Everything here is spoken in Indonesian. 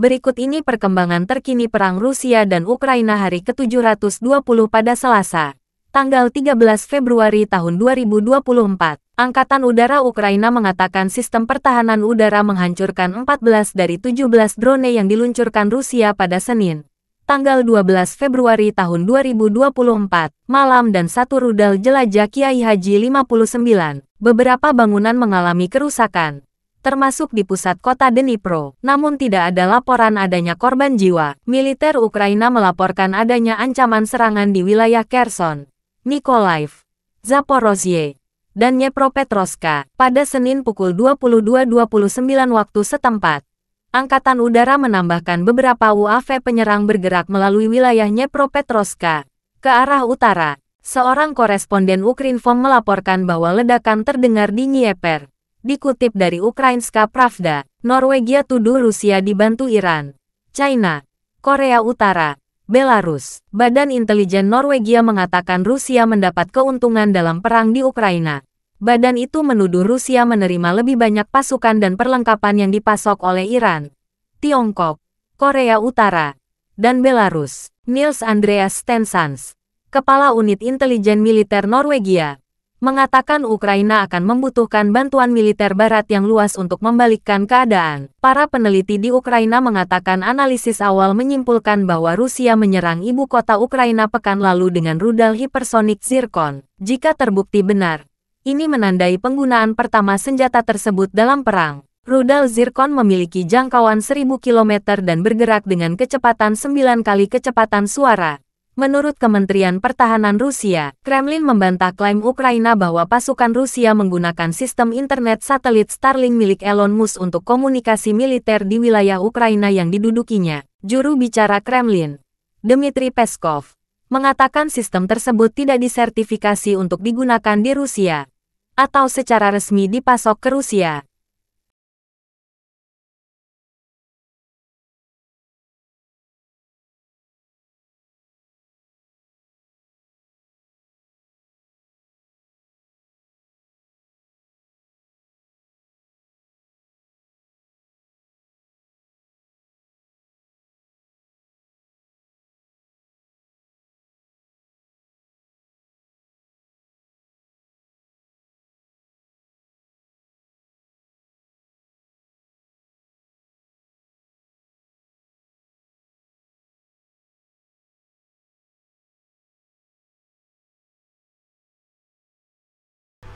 Berikut ini perkembangan terkini perang Rusia dan Ukraina hari ke-720 pada Selasa, tanggal 13 Februari tahun 2024. Angkatan Udara Ukraina mengatakan sistem pertahanan udara menghancurkan 14 dari 17 drone yang diluncurkan Rusia pada Senin, tanggal 12 Februari tahun 2024, malam dan satu rudal jelajah Kiai Haji 59. Beberapa bangunan mengalami kerusakan termasuk di pusat kota Dnipro. Namun tidak ada laporan adanya korban jiwa. Militer Ukraina melaporkan adanya ancaman serangan di wilayah Kherson, Nikolaev, Zaporozhye, dan Dnipropetrovsk pada Senin pukul 22.29 waktu setempat. Angkatan Udara menambahkan beberapa UAV penyerang bergerak melalui wilayah Dnipropetrovsk ke arah utara. Seorang koresponden Ukrinform melaporkan bahwa ledakan terdengar di Nyeper dikutip dari Ukrainska Pravda, Norwegia tuduh Rusia dibantu Iran, China, Korea Utara, Belarus. Badan intelijen Norwegia mengatakan Rusia mendapat keuntungan dalam perang di Ukraina. Badan itu menuduh Rusia menerima lebih banyak pasukan dan perlengkapan yang dipasok oleh Iran, Tiongkok, Korea Utara, dan Belarus. Nils Andreas Stensans, Kepala Unit Intelijen Militer Norwegia, mengatakan Ukraina akan membutuhkan bantuan militer barat yang luas untuk membalikkan keadaan. Para peneliti di Ukraina mengatakan analisis awal menyimpulkan bahwa Rusia menyerang ibu kota Ukraina pekan lalu dengan rudal hipersonik Zircon. Jika terbukti benar, ini menandai penggunaan pertama senjata tersebut dalam perang. Rudal Zircon memiliki jangkauan 1000 km dan bergerak dengan kecepatan 9 kali kecepatan suara. Menurut Kementerian Pertahanan Rusia, Kremlin membantah klaim Ukraina bahwa pasukan Rusia menggunakan sistem internet satelit Starlink milik Elon Musk untuk komunikasi militer di wilayah Ukraina yang didudukinya. Juru bicara Kremlin, Dmitry Peskov, mengatakan sistem tersebut tidak disertifikasi untuk digunakan di Rusia atau secara resmi dipasok ke Rusia.